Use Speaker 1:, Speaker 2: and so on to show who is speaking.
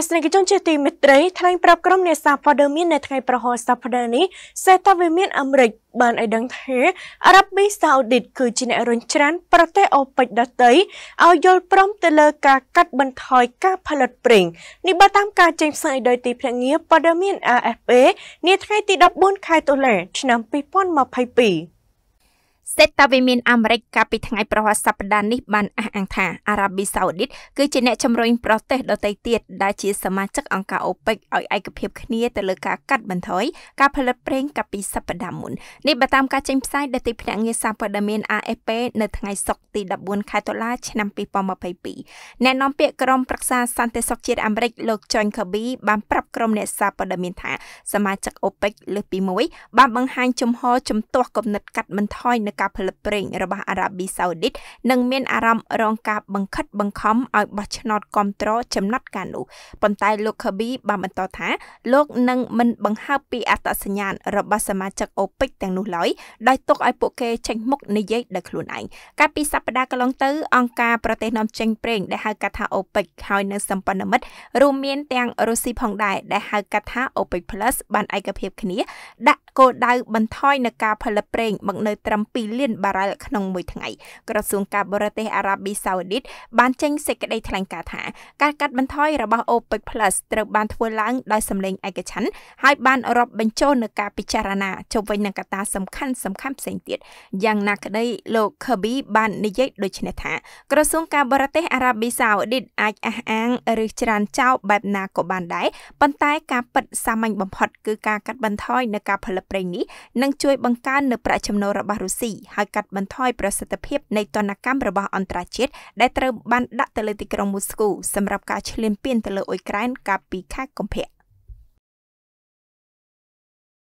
Speaker 1: ទេសនិកជនជាទីមេត្រីថ្លែងប្រាប់ក្រុមអ្នកសារព័ត៌មាននៅថ្ងៃប្រហោះសប្តាហ៍នេះសេតាវិមានអាមេរិកបានឲ្យដឹងថាអារ៉ាប៊ីសាអូឌីតគឺជាអ្នករុញច្រានប្រទេសអូប៉ិចដតីឲ្យយល់ព្រមទៅលើការកាត់បន្ថយការផលិតប្រេងនេះបើតាមការចេញផ្សាយដោយទីភ្នាក់ងារព័ត៌មាន AFP នាថ្ងៃទី14ខែតុលាឆ្នាំ2022សេតតាវិមានអាមេរិកកាលពីថ្ងៃប្រ
Speaker 2: ហ័សសប្តាហ៍នេះបានអះអាងថាអារ៉ាប៊ីសាអូឌីតគឺជាអ្នកជំរុញប្រទេសដទៃទៀតដែលជាសមាជិកអង្គការអូពេកឲ្យឯកភាពគ្នាទៅលើការកាត់បន្ថយការផលិតប្រេងកាលពីសប្តាហ៍មុននេះបើតាមការចេញផ្សាយដោយទីភ្នាក់ងារសារព័ត៌មាន AFP នៅថ្ងៃសុក្រទី14ខែតុលាឆ្នាំ2022អ្នកនាំពាក្យក្រុមប្រឹក្សាសន្តិសុខជាតិអាមេរិកលោក John Kirby បានប្រាប់ក្រុមអ្នកសារព័ត៌មានថា សមាជិកអូពេកលើសពី1បានបង្ហាញជំហរជំទាស់គំនិតកាត់បន្ថយនៅការផលិតប្រេងរបស់អារ៉ាប៊ីសាអូឌីតនិងមានអារម្មណ៍រងការបង្ខិតបង្ខំឲ្យបោះឆ្នោតគ្រប់គ្រងចំណាត់ការនោះប៉ុន្តែលោកខប៊ីបានបន្តថាលោកនឹងមិនបង្ហើបពីអត្តសញ្ញាណរបស់សមាជិកអូពេកទាំងនោះឡើយដោយទុកឲ្យពួកគេចេញមុខនិយាយដោយខ្លួនឯងកាលពីសប្តាហ៍កន្លងទៅអង្គការប្រទេសនាំចេញប្រេង ដែលហៅកាត់ថាអូពេកហើយនៅសម្ព័ន្ធមិត្តរួមមានទាំងរុស្ស៊ីផងដែរដែលហៅកាត់ថា OPEC Plus បានឯកភាពគ្នា ដាក់គោលដៅបន្ថយនៅការផលិតប្រេងមកនៅត្រឹមលានបារ៉ែលក្នុងមួយថ្ងៃក្រសួងការបរទេសអារ៉ាប៊ីសាអូឌីតបានចេញសេចក្តីថ្លែងការណ៍ថាការកាត់បន្ថយរបស់ OPEC Plus ត្រូវបានធ្វើឡើងដោយសម្លេងឯកច្ឆ័ន្ទហើយបានរាប់បញ្ចូលនៅការពិចារណាជុំវិញនឹងកត្តា សំខាន់សំខាន់ផ្សេងទៀតយ៉ាងណាក្តីលោក Kirby បាននិយាយដូចនេះថាក្រសួងការបរទេស អារ៉ាប៊ីសាអូឌីតអាចអះអាងឬច្រានចោលបែបណាក៏បានដែរប៉ុន្តែការពិតសាមញ្ញបំផុត គឺការកាត់បន្ថយនៅការផលិតប្រេងនេះនឹងជួយ បង្កើននៅប្រាក់ចំណូលរបស់រុស្ស៊ីហើយកាត់បន្ថយប្រសិទ្ធភាពនៃទណ្ឌកម្មរបស់អន្តរជាតិដែលត្រូវបានដាក់ទៅលើទីក្រុងមូស្គូសម្រាប់ការឈ្លានពានទៅលើអ៊ុយក្រែនកាលពីខែកុម្ភៈ